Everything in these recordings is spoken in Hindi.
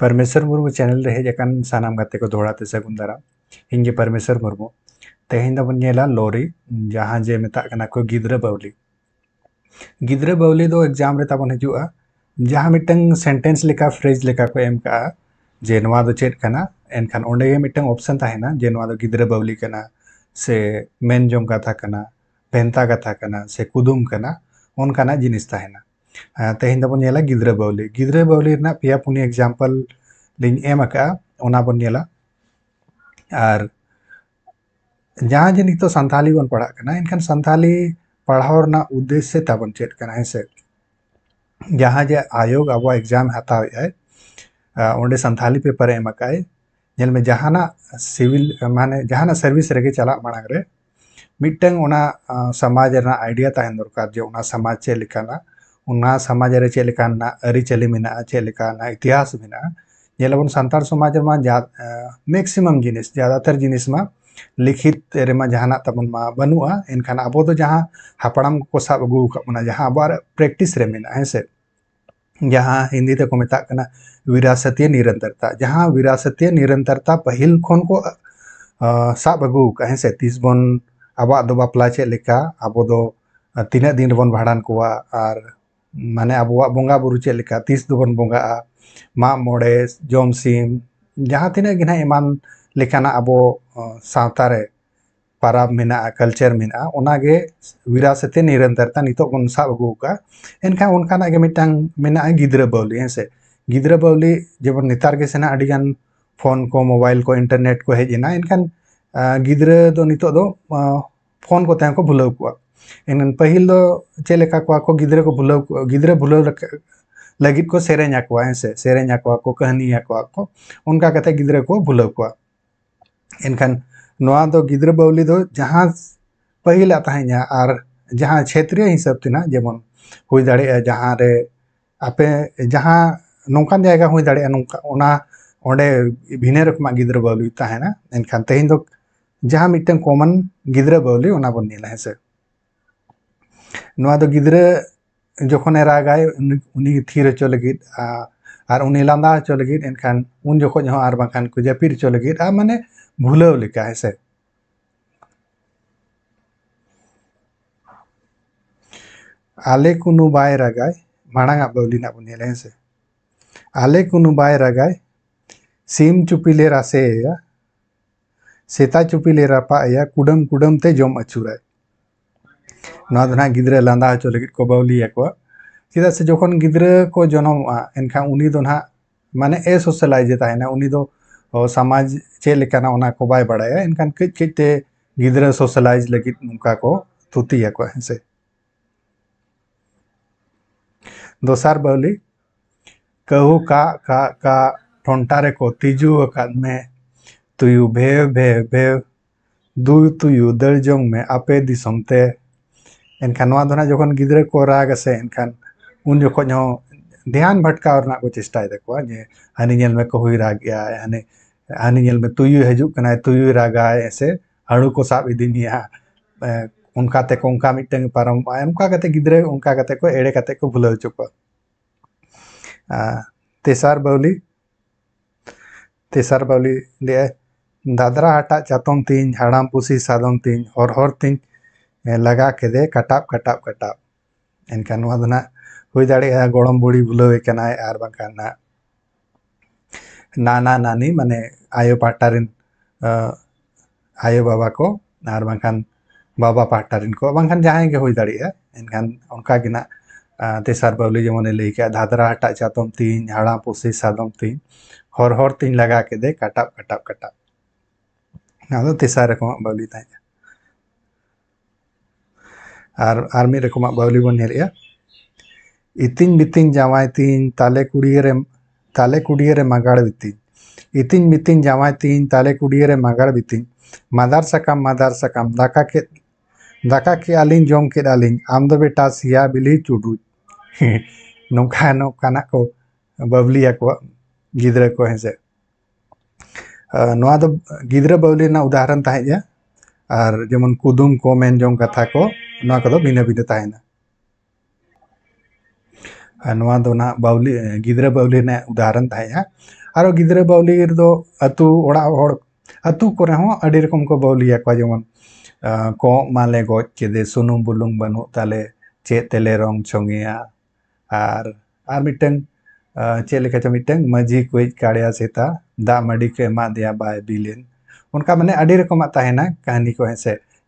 परमेश्वर मुर्मू चैनल रहे जेकान सानाम गाते को धोळा ते सगून दारा हिंगे परमेश्वर मुर्मू तेहेन दबन नेला लोरी जहाँ जे मेता कना को गिद्र बावली गिद्र बावली दो एग्जाम रे ताबन हजुआ जहाँ मिटंग सेंटेंस लेका फ्रेज लेका को एम का जे नवा दो चेट कना एन खान ओंडे गे मिटंग ऑप्शन ताहेना जे नवा दो गिद्र बावली कना से मेन का था कना पेंता का था कना से कुदुम कना उनका जिनिस था ताहेना ᱛᱮᱦᱮᱧ ᱫᱚᱵᱚᱱ ᱧᱮᱞᱟ गिद्रे ᱵᱟᱹᱣᱞᱤ ᱜᱤᱫᱽᱨᱟᱹ ᱵᱟᱹᱣᱞᱤ ᱨᱮᱱᱟᱜ ᱯᱮᱭᱟ ᱯᱩᱱᱭᱟᱹ ᱮᱠᱡᱟᱢᱯᱚᱞ ᱞᱤᱧ जहाँ जे नित सानी बन पढ़ा इनखान सानी पढ़ा उद्देश्य तबन चेकना हे जहाँ जे आयोग अब एग्जाम हतावे सानी पेपर एम नल में जहाँ सिविल माने जहाँ सर्विस रगे चला मांगरे मिट्टन समाज आइडिया तहन दरकार जे समाज चलना ᱚᱱᱟ ᱥᱚᱢᱟᱡᱽ ᱨᱮ ᱪᱮᱫ ᱞᱮᱠᱟᱱᱟᱜ ᱟᱹᱨᱤᱪᱟᱹᱞᱤ ᱢᱮᱱᱟᱜᱼᱟ ᱪᱮᱫ ᱞᱮᱠᱟᱱᱟᱜ ᱤᱛᱤᱦᱟᱥ ᱢᱮᱱᱟᱜᱼᱟ ᱧᱮᱞᱟᱵᱚᱱ ᱥᱟᱱᱛᱟᱲ ᱥᱚᱢᱟᱡᱽ ᱨᱮᱢᱟ ᱢᱮᱠᱥᱤᱢᱟᱢ ᱡᱤᱱᱤᱥ ᱡᱟᱫᱟᱛᱟᱨ ᱡᱤᱱᱤᱥ लिखित रेमा जहाँ तबन बनूआ इनखान अब जहाँ हापड़ाम को सब अगू का जहाँ अब प्रैक्टिस है से जहाँ हिंदी तक मतना विरासतीय निरंतरता जहाँ विरासतीय निरंतरता पहल खन को सब अगू का है से तीस बन अब बापला चेक अब तीना दिन बन भाड़ान को ᱢᱟᱱᱮ ᱟᱵᱚᱣᱟᱜ ᱵᱚᱸᱜᱟ ᱵᱩᱨᱩ ᱪᱮᱫ ᱞᱮᱠᱟ ᱛᱤᱥ ᱫᱚᱵᱚᱱ ᱵᱚᱸᱜᱟᱜᱼᱟ ᱢᱟᱜ ᱢᱚᱬᱮ ᱡᱚᱢ ᱥᱤᱢ ᱡᱟᱦᱟᱸ ᱛᱤᱱᱟᱹᱜ ᱜᱮ ᱱᱟᱦᱟᱜ ᱮᱢᱟᱱ ᱞᱮᱠᱟᱱᱟᱜ ᱟᱵᱚ ᱥᱟᱶᱛᱟ ᱨᱮ ᱯᱟᱨᱟᱵᱽ ᱢᱮᱱᱟᱜᱼᱟ ᱠᱟᱞᱪᱟᱨ ᱢᱮᱱᱟᱜᱼᱟ ᱚᱱᱟᱜᱮ ᱵᱤᱨᱟᱥᱚᱛᱮ ᱱᱤᱨᱚᱱᱛᱚᱨᱛᱟ ᱱᱤᱛᱚᱜ ᱵᱚᱱ ᱥᱟᱵ ᱟᱹᱜᱩ ᱟᱠᱟᱫᱼᱟ ᱮᱱᱠᱷᱟᱱ ᱚᱱᱠᱟᱱᱟᱜ ᱜᱮ ᱢᱤᱫᱴᱟᱝ ᱢᱮᱱᱟᱜᱼᱟ ᱜᱤᱫᱽᱨᱟᱹ ᱵᱟᱹᱣᱞᱤ ᱦᱮᱸᱥᱮ ᱜᱤᱫᱽᱨᱟᱹ ᱵᱟᱹᱣᱞᱤ ᱡᱮᱢᱚᱱ ᱱᱮᱛᱟᱨ ᱜᱮ ᱥᱮᱱᱟ ᱟᱹᱰᱤᱜᱟᱱ ᱯᱷᱳᱱ ᱠᱚ ᱢᱳᱵᱟᱭᱤᱞ ᱠᱚ ᱤᱱᱴᱟᱨᱱᱮᱴ ᱠᱚ ᱦᱮᱡ ᱮᱱᱟ ᱮᱱᱠᱷᱟᱱ ᱜᱤᱫᱽᱨᱟᱹ ᱫᱚ ᱱᱤᱛᱚᱜ ᱫᱚ ᱯᱷᱳᱱ ᱠᱚᱛᱮ ᱦᱚᱸᱠᱚ ᱵᱷᱩᱞᱟᱹᱣ ᱠᱚᱜᱼᱟ ᱮᱱᱠᱷᱟᱱ ᱯᱟᱹᱦᱤᱞ ᱫᱚ ᱪᱮᱫ ᱞᱮᱠᱟ ᱠᱚᱣᱟ ᱠᱚ ᱜᱤᱫᱽᱨᱟᱹ ᱠᱚ ᱵᱷᱩᱞᱟᱹᱣ को सेरें आकवा से सेरें आकवा को कहानी आकवा को उनका कथा गिद्रे को भुलव को इनखान नवा दो गिद्रे बाउली दो जहाँ पहिल आता है क्षेत्रीय हिसाब से ना जेमन हुई दाड़े जहां रे आपे जहाँ नौकान जगह हुई दाड़े नौका रकम गिद्र बाउली इनखान दो जहां मिटन कॉमन गिद्र बाउली ओना से जखन ए रागाय थिर हचो लंदा हचो एनखान उन जखान को जपिर हचो माने भूलव लेका है से आले कुनु बाय रागाय माड़ा बौली ना बोले से आले कुनु बाय रागाय सीम चुपीले रासे सेता चुपीले रापा कुडम कुडम ते जम अचूराय गिद्रे लादा हचो लगे को बाउली चेदा से जो गिद्रे को जन्म एनखा उनी दो ना माने ए सोशलाइजे उनी समाज चेकना बै बड़ा एनखान कई कई गिद्रे सोशलाइज लगे नौका को तुती को है से दोसार बाउली कहू का का का ठोंटारे को तीजू अकाद में भे भे भे भेव दू तुयु दर्जों में आपे दिसमते ᱮᱱᱠᱷᱟᱱ जो गिद्रे को राग से ᱠᱚ ᱨᱟᱜᱟ ᱥᱮ ध्यान भटकाव को चेष्टा जे हनी में को हुई राग रागे हनी हनी में तुयु हजना तुयु रागाय से हड़ू को साब इदी उनकाते को उनका मिट्टन पारम उनका गिद्रे उनका कते को एड़े कते को भुला चुको तेसार बाउली तेसार बाउली ले दादरा हाटा चातम तीन हाड़ाम पुसी सादम तीन हर हर तीन ᱞᱟᱜᱟ ᱠᱮᱫᱮ ᱠᱟᱴᱟᱯ ᱠᱟᱴᱟᱯ ᱠᱟᱴᱟᱯ ᱮᱱᱠᱷᱟᱱ ᱱᱚᱣᱟ ᱫᱚ ᱱᱟᱜ ᱦᱩᱭ ᱫᱟᱲᱮᱭᱟᱜᱼᱟ ᱜᱚᱲᱚᱢ ᱵᱩᱲᱦᱤ ᱵᱩᱞᱟᱹᱣᱮ ᱠᱟᱱᱟᱭ ᱟᱨ ᱵᱟᱝᱠᱷᱟᱱ ᱱᱟᱜ नाना नानी माने आयो पाटा रिन आयो बाबा को और बाखान बाबा पाटा रिन को बाखान जहाँ हो एनखान उनकागे ना तेसार बावली जेमने लई के धादरा हटा चातम तीन हाड़ा पुसी सादम तीन हर हर तीन लगा के दे कटाप कटाप कटाप ना तो तेसार रकम बावली ताजा ᱟᱨ ᱟᱨ ᱢᱤᱫ ᱨᱚᱠᱚᱢᱟᱜ ᱵᱟᱹᱣᱞᱤ ᱵᱚᱱ ᱧᱮᱞᱮᱜᱼᱟ ᱤᱛᱤᱧ ᱵᱤᱛᱤᱧ ᱡᱟᱶᱟᱭ ᱛᱤᱧ ᱛᱟᱞᱮ ᱠᱩᱰᱤᱭᱟᱹ ᱨᱮ ᱛᱟᱞᱮ ᱠᱩᱰᱤᱭᱟᱹ ᱨᱮ ᱢᱟᱜᱟᱲ ᱵᱤᱛᱤᱧ ᱤᱛᱤᱧ ᱵᱤᱛᱤᱧ ᱡᱟᱶᱟᱭ ᱛᱤᱧ ᱛᱟᱞᱮ ᱠᱩᱰᱤᱭᱟᱹ ᱨᱮ ᱢᱟᱜᱟᱲ ᱵᱤᱛᱤᱧ ᱢᱟᱫᱟᱨ ᱥᱟᱠᱟᱢ ᱢᱟᱫᱟᱨ ᱥᱟᱠᱟᱢ ᱫᱟᱠᱟ ᱠᱮᱫ ᱫᱟᱠᱟ ᱠᱮᱜᱼᱟ ᱞᱤᱧ ᱡᱚᱢ ᱠᱮᱫᱼᱟ ᱞᱤᱧ ᱟᱢ ᱫᱚ ᱵᱮᱴᱟ ᱥᱮᱭᱟ ᱵᱤᱞᱤ ᱪᱩᱰᱩᱡ ᱱᱚᱝᱠᱟ ᱱᱚᱝᱠᱟᱱᱟᱜ ᱠᱚ ᱵᱟᱹᱵᱞᱤᱭᱟ ᱠᱚ ᱜᱤᱫᱽᱨᱟᱹ को हैं से ᱱᱚᱣᱟ ᱫᱚ ᱜᱤᱫᱽᱨᱟᱹ ᱵᱟᱹᱵᱞᱤ ᱨᱮᱱᱟᱜ ᱩᱫᱟᱦᱚᱨᱚᱱ ᱛᱟᱦᱮᱸᱜᱼᱟ ᱟᱨ ᱡᱮᱢᱚᱱ ᱠᱩᱫᱩᱢ ᱠᱚ ᱢᱮᱱᱡᱚᱝ ᱠᱟᱛᱷᱟ ᱠᱚ बाउली गिद्रे बाउली उदाहरण और गिद्रे बाउली अड़ी रकम को बाउली जेमन को माले गज केदे सूनम बुलूंग बनू ताले चेले रंग छंगे और मिट्टन चेका मिट्टन माझी को काड़ा सेता दा माडी को एमा बाय बिलेन उनका मैंने अड़ी रकम कहानी को हेसे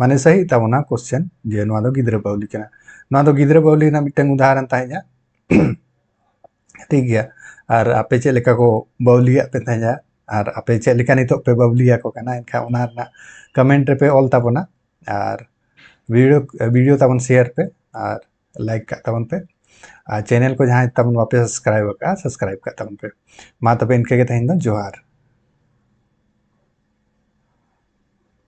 माने सही तबना कोश्चन जे गिद्र बाउली गिद्र बाउली उदाहरण तेजा ठीक है और आपे चलका को बाउलीपे और आपे चलका नित पे बाउलीखा कमेंट रेपे ऑल ताबना और वीडियो वीडियो ताबन शेयर पे और लाइक काबन पे और चैनल को जहाँ तब बापे सब्सक्राइब सब्सक्राइब काबन पे माँ तब इनके जोहार